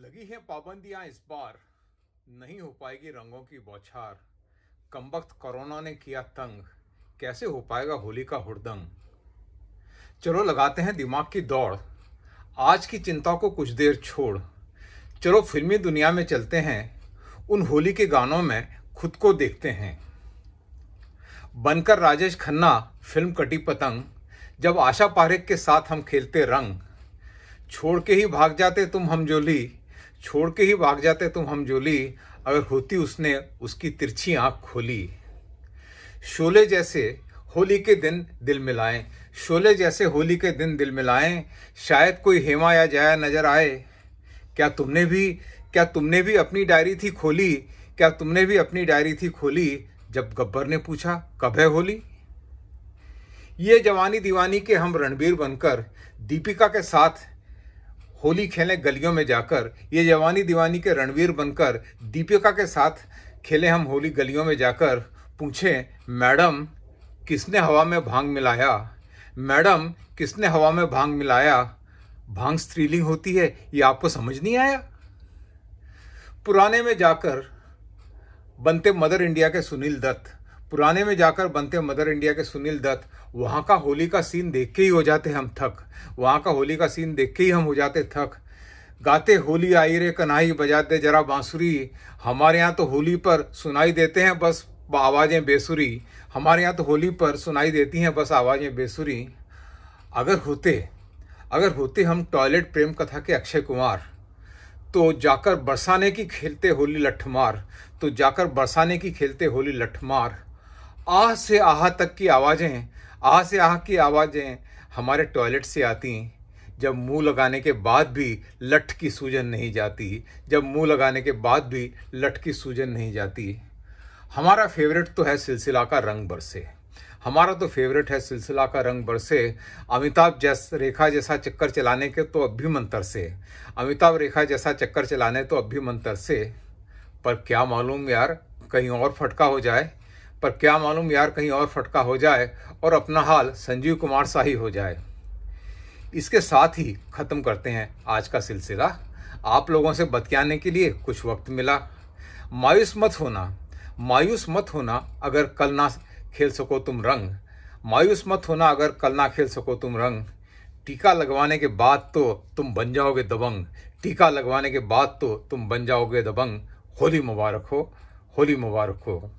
लगी है पाबंदियां इस बार नहीं हो पाएगी रंगों की बौछार कम वक्त कोरोना ने किया तंग कैसे हो पाएगा होली का हुड़दंग चलो लगाते हैं दिमाग की दौड़ आज की चिंता को कुछ देर छोड़ चलो फिल्मी दुनिया में चलते हैं उन होली के गानों में खुद को देखते हैं बनकर राजेश खन्ना फिल्म कटी पतंग जब आशा पारेख के साथ हम खेलते रंग छोड़ के ही भाग जाते तुम हम जोली छोड़ के ही भाग जाते तुम हम जोली अगर होती उसने उसकी तिरछी आंख खोली शोले जैसे होली के दिन दिल मिलाएं शोले जैसे होली के दिन दिल मिलाएं शायद कोई हेमा या जया नजर आए क्या तुमने भी क्या तुमने भी अपनी डायरी थी खोली क्या तुमने भी अपनी डायरी थी खोली जब गब्बर ने पूछा कब है होली ये जवानी दीवानी के हम रणबीर बनकर दीपिका के साथ होली खेलें गलियों में जाकर ये जवानी दीवानी के रणवीर बनकर दीपिका के साथ खेले हम होली गलियों में जाकर पूछें मैडम किसने हवा में भांग मिलाया मैडम किसने हवा में भांग मिलाया भांग स्त्रीलिंग होती है ये आपको समझ नहीं आया पुराने में जाकर बनते मदर इंडिया के सुनील दत्त पुराने में जाकर बनते मदर इंडिया के सुनील दत्त वहाँ का होली का सीन देख के ही हो जाते हम थक वहाँ का होली का सीन देख के ही हम हो जाते थक गाते होली आई रे कन्हाई बजाते जरा बांसुरी हमारे यहाँ तो होली पर सुनाई देते हैं बस आवाज़ें बेसुरी हमारे यहाँ तो होली पर सुनाई देती हैं बस आवाज़ें बेसुरी अगर होते अगर होते हम टॉयलेट प्रेम कथा के अक्षय कुमार तो जाकर बरसाने की खेलते होली लठमार तो जाकर बरसाने की खेलते होली लठमार आह से आह तक की आवाज़ें आ आह से आह की आवाज़ें हमारे टॉयलेट से आती हैं जब मुंह लगाने के बाद भी लठ की सूजन नहीं जाती जब मुंह लगाने के बाद भी लठ की सूजन नहीं जाती हमारा फेवरेट तो है सिलसिला का रंग बरसे हमारा तो फेवरेट है सिलसिला का रंग बरसे अमिताभ जैस रेखा जैसा चक्कर चलाने के तो अब भी मंतर से अमिताभ रेखा जैसा चक्कर चलाने तो अब भी मंतर से पर क्या मालूम यार कहीं और फटका हो जाए पर क्या मालूम यार कहीं और फटका हो जाए और अपना हाल संजीव कुमार सा ही हो जाए इसके साथ ही ख़त्म करते हैं आज का सिलसिला आप लोगों से बतियाने के लिए कुछ वक्त मिला मायूस मत होना मायूस मत होना अगर कल ना खेल सको तुम रंग मायूस मत होना अगर कल ना खेल सको तुम रंग टीका लगवाने के बाद तो तुम बन जाओगे दबंग टीका लगवाने के बाद तो तुम बन जाओगे दबंग होली मुबारक हो होली मुबारक हो